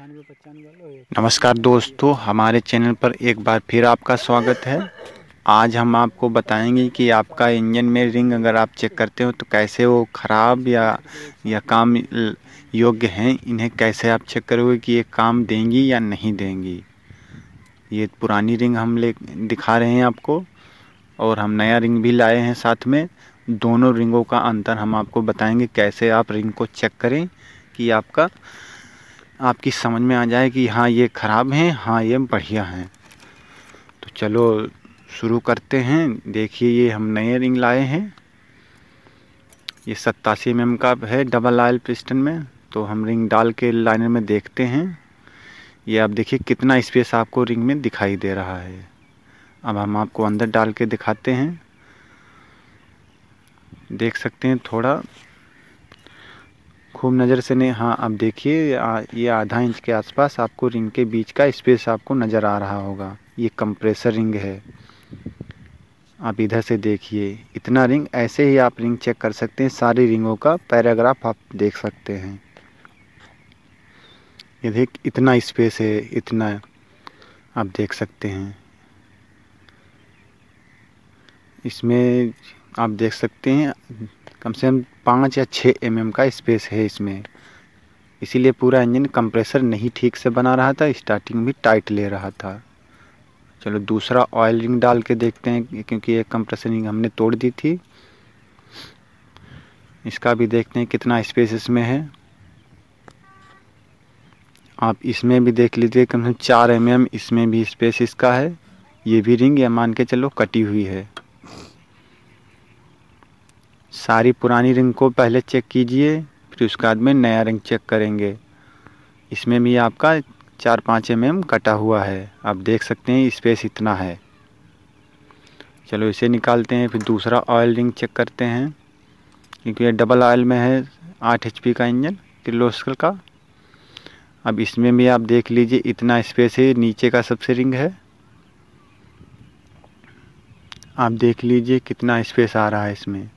नमस्कार दोस्तों हमारे चैनल पर एक बार फिर आपका स्वागत है आज हम आपको बताएंगे कि आपका इंजन में रिंग अगर आप चेक करते हो तो कैसे वो ख़राब या या काम योग्य हैं इन्हें कैसे आप चेक करोगे कि ये काम देंगी या नहीं देंगी ये पुरानी रिंग हम ले दिखा रहे हैं आपको और हम नया रिंग भी लाए हैं साथ में दोनों रिंगों का अंतर हम आपको बताएंगे कैसे आप रिंग को चेक करें कि आपका आपकी समझ में आ जाए कि हाँ ये ख़राब हैं हाँ ये बढ़िया हैं तो चलो शुरू करते हैं देखिए ये हम नए रिंग लाए हैं ये सत्तासी एम का है डबल आयल पिस्टन में तो हम रिंग डाल के लाइनर में देखते हैं ये आप देखिए कितना स्पेस आपको रिंग में दिखाई दे रहा है अब हम आपको अंदर डाल के दिखाते हैं देख सकते हैं थोड़ा खूब नज़र से नहीं हाँ अब देखिए ये आधा इंच के आसपास आपको रिंग के बीच का स्पेस आपको नज़र आ रहा होगा ये कंप्रेसर रिंग है आप इधर से देखिए इतना रिंग ऐसे ही आप रिंग चेक कर सकते हैं सारी रिंगों का पैराग्राफ आप देख सकते हैं ये देख इतना स्पेस है इतना आप देख सकते हैं इसमें आप देख सकते हैं कम से कम पाँच या छः एम mm का स्पेस है इसमें इसीलिए पूरा इंजन कंप्रेसर नहीं ठीक से बना रहा था स्टार्टिंग भी टाइट ले रहा था चलो दूसरा ऑयल रिंग डाल के देखते हैं क्योंकि एक कंप्रेसर रिंग हमने तोड़ दी थी इसका भी देखते हैं कितना स्पेस इसमें है आप इसमें भी देख लीजिए कम से कम चार एम इसमें भी स्पेस इसका है ये भी रिंग या मान के चलो कटी हुई है सारी पुरानी रिंग को पहले चेक कीजिए फिर उसके बाद में नया रिंग चेक करेंगे इसमें भी आपका चार पाँच एम एम कटा हुआ है आप देख सकते हैं स्पेस इतना है चलो इसे निकालते हैं फिर दूसरा ऑयल रिंग चेक करते हैं क्योंकि ये डबल ऑयल में है आठ एच का इंजन किलोस्कल का अब इसमें भी आप देख लीजिए इतना स्पेस है नीचे का सबसे रिंग है आप देख लीजिए कितना स्पेस आ रहा है इसमें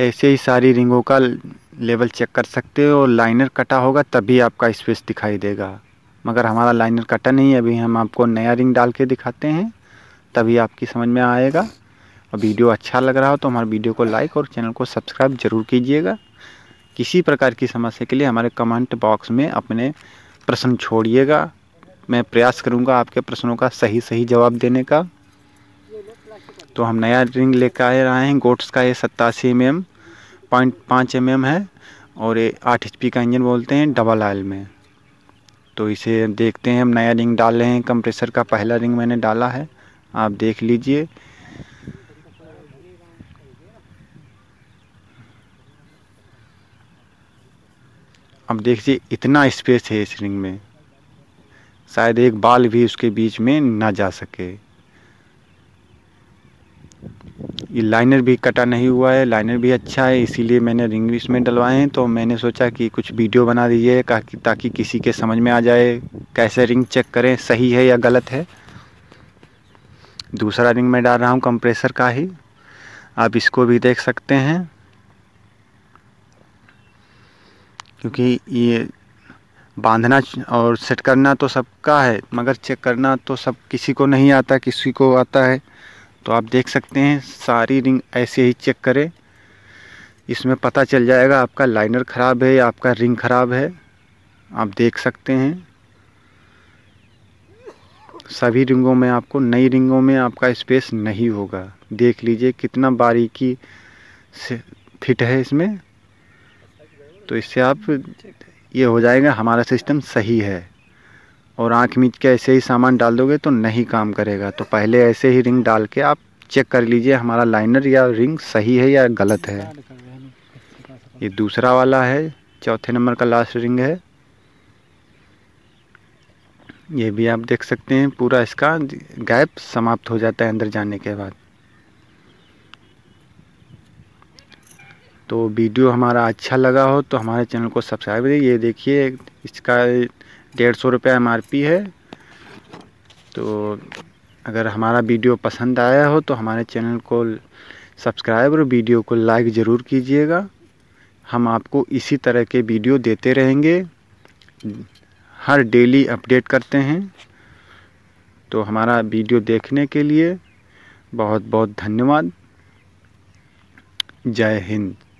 ऐसे ही सारी रिंगों का लेवल चेक कर सकते हो और लाइनर कटा होगा तभी आपका स्पेस दिखाई देगा मगर हमारा लाइनर कटा नहीं है अभी हम आपको नया रिंग डाल के दिखाते हैं तभी आपकी समझ में आएगा और वीडियो अच्छा लग रहा हो तो हमारे वीडियो को लाइक और चैनल को सब्सक्राइब ज़रूर कीजिएगा किसी प्रकार की समस्या के लिए हमारे कमेंट बॉक्स में अपने प्रश्न छोड़िएगा मैं प्रयास करूँगा आपके प्रश्नों का सही सही जवाब देने का तो हम नया रिंग लेकर आए रहे हैं गोट्स का ये सत्तासी एम एम पॉइंट पाँच एम एम है और ये आठ एच का इंजन बोलते हैं डबल आयल में तो इसे देखते हैं हम नया रिंग डाल रहे हैं कंप्रेसर का पहला रिंग मैंने डाला है आप देख लीजिए अब देखिए इतना स्पेस है इस रिंग में शायद एक बाल भी उसके बीच में ना जा सके ये लाइनर भी कटा नहीं हुआ है लाइनर भी अच्छा है इसीलिए मैंने रिंग इसमें डलवाए हैं तो मैंने सोचा कि कुछ वीडियो बना दीजिए ताकि किसी के समझ में आ जाए कैसे रिंग चेक करें सही है या गलत है दूसरा रिंग मैं डाल रहा हूँ कंप्रेसर का ही आप इसको भी देख सकते हैं क्योंकि ये बांधना और सेट करना तो सबका है मगर चेक करना तो सब किसी को नहीं आता किसी को आता है तो आप देख सकते हैं सारी रिंग ऐसे ही चेक करें इसमें पता चल जाएगा आपका लाइनर ख़राब है या आपका रिंग ख़राब है आप देख सकते हैं सभी रिंगों में आपको नई रिंगों में आपका स्पेस नहीं होगा देख लीजिए कितना बारीकी से फिट है इसमें तो इससे आप ये हो जाएगा हमारा सिस्टम सही है और आँख मीच के ऐसे ही सामान डाल दोगे तो नहीं काम करेगा तो पहले ऐसे ही रिंग डाल के आप चेक कर लीजिए हमारा लाइनर या रिंग सही है या गलत है ये दूसरा वाला है चौथे नंबर का लास्ट रिंग है ये भी आप देख सकते हैं पूरा इसका गैप समाप्त हो जाता है अंदर जाने के बाद तो वीडियो हमारा अच्छा लगा हो तो हमारे चैनल को सब्सक्राइब करिए ये देखिए इसका डेढ़ सौ रुपया एम है तो अगर हमारा वीडियो पसंद आया हो तो हमारे चैनल को सब्सक्राइब और वीडियो को लाइक ज़रूर कीजिएगा हम आपको इसी तरह के वीडियो देते रहेंगे हर डेली अपडेट करते हैं तो हमारा वीडियो देखने के लिए बहुत बहुत धन्यवाद जय हिंद